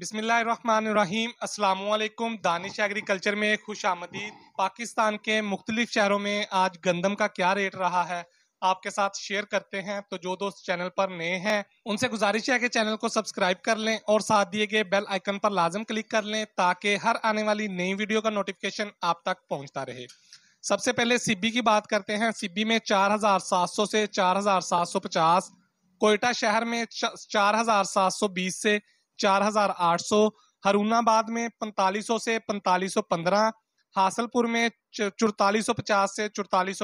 बिसमीम् अल्लाम दानिश एग्रीकल्चर में खुश आमदीद पाकिस्तान के मुख्तलिफ शहरों में आज गंदम का क्या रेट रहा है आपके साथ शेयर करते हैं तो जो दोस्त चैनल पर नए हैं उनसे गुजारिश है कि चैनल को सब्सक्राइब कर लें और साथ दिए गए बेल आइकन पर लाजम क्लिक कर लें ताकि हर आने वाली नई वीडियो का नोटिफिकेशन आप तक पहुंचता रहे सबसे पहले सिब्बी की बात करते हैं सिब्बी में सौ से पचास कोयटा शहर में बीस से 4,800 हरूनाबाद में 4500 से 4515 हासलपुर में चौतालीस से चौतालीस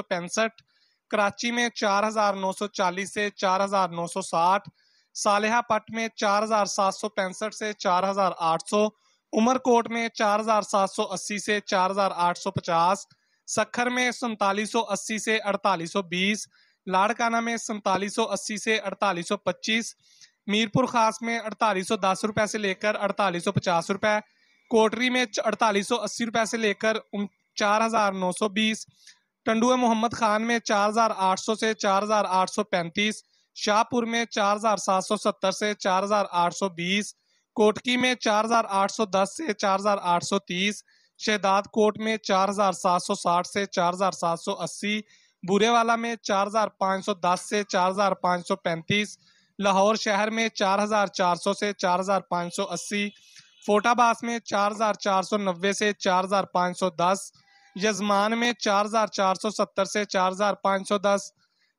कराची में 4,940 से 4,960 सालेहापट में 4,765 से 4,800 उमरकोट में 4,780 से 4,850 सखर में सैतालीस से 4820 लाड़काना में सैतालीस से 4825 मीरपुर खास में अड़तालीस सौ दस रुपए से लेकर अड़तालीस सौ पचास रुपए कोटरी में अड़तालीस सौ अस्सी रुपए से लेकर चार हजार नौ सौ बीस टंडुए मोहम्मद खान में चार हजार आठ सौ से चार हजार आठ सौ पैंतीस शाहपुर में चार हजार सात सौ सत्तर से चार हजार आठ सौ बीस कोटकी में चार हजार आठ सौ दस से चार हजार आठ सौ तीस शहदाद कोट में चार हजार सात सौ साठ से चार हजार सात सौ अस्सी बुरेवाला में चार हजार पाँच सौ दस से चार हजार पाँच सौ पैंतीस लाहौर शहर में 4,400 से 4,580, फोटाबास में 4,490 से 4,510, यजमान में 4,470 से 4,510,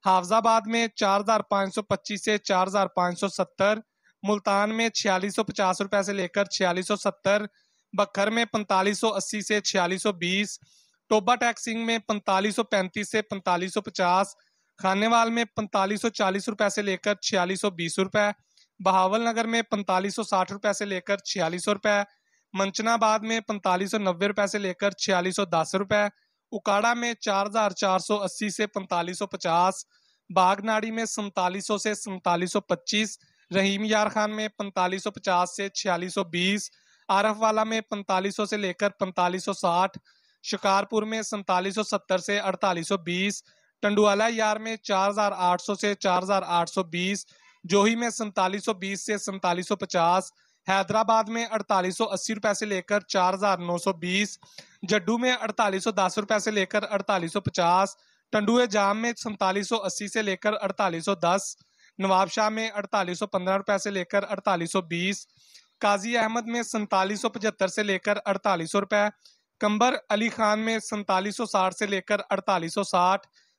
हाफजाबाद में 4,525 से 4,570, मुल्तान में छियालीस सौ पचास रुपए से लेकर छियालीस सौ सत्तर बखर में पैंतालीस सौ अस्सी से छियालीस सौ बीस टोबा टैक्सिंग में पैंतालीस सौ पैंतीस से पैंतालीस सौ पचास खानेवाल में पैंतालीस सौ चालीस रुपए से लेकर छियालीस सौ बीस रुपए बहावल नगर में पैंतालीस सौ साठ रुपए से लेकर छियालीस सौ रुपए मंचनाबाद में पैंतालीस सौ नब्बे रुपए से लेकर छियालीस सौ दस रुपए उकाड़ा में चार हजार चार सौ अस्सी से पैंतालीस सौ पचास बागनाड़ी में सैतालीस सौ से सैतालीस सौ पच्चीस रहीम यार खान में पैंतालीस सौ पचास से छियालीस सौ बीस आरफ वाला में पैंतालीस सौ से लेकर पैंतालीस सौ साठ शिकारपुर में सैतालीस सौ सत्तर से अड़तालीस सौ बीस टंडुआला यार में 4,800 से 4,820 जोही में 4720 से 4750 हैदराबाद में 4880 रुपए से लेकर 4920 जड्डू में 4810 रुपए से लेकर 4850 टंडुए जाम में 4780 से लेकर 4810 नवाबशाह में 4815 रुपए से लेकर 4820 काजी अहमद में पचहत्तर से लेकर 4800 रुपए कंबर अली खान में साठ से लेकर साठ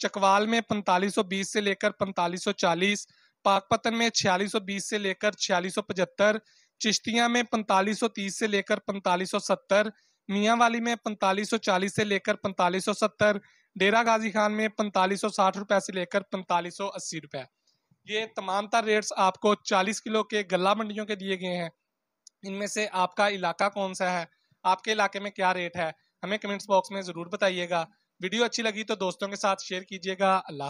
चकवाल में 4520 से लेकर 4540 पाकपतन में 4620 से लेकर 4675 चिश्तिया में 4530 से लेकर 4570 मियांवाली में 4540 से लेकर 4570 डेरा गाजी खान में 4560 सौ साठ रुपए से लेकर 4580 सौ अस्सी रुपए ये तमाम तर रेट्स आपको चालीस किलो के गला मंडियों के दिए गए हैं इनमें से आपका इलाका कौन सा है आपके इलाके में क्या रेट है हमें कमेंट्स बॉक्स में ज़रूर बताइएगा वीडियो अच्छी लगी तो दोस्तों के साथ शेयर कीजिएगा अल्लाह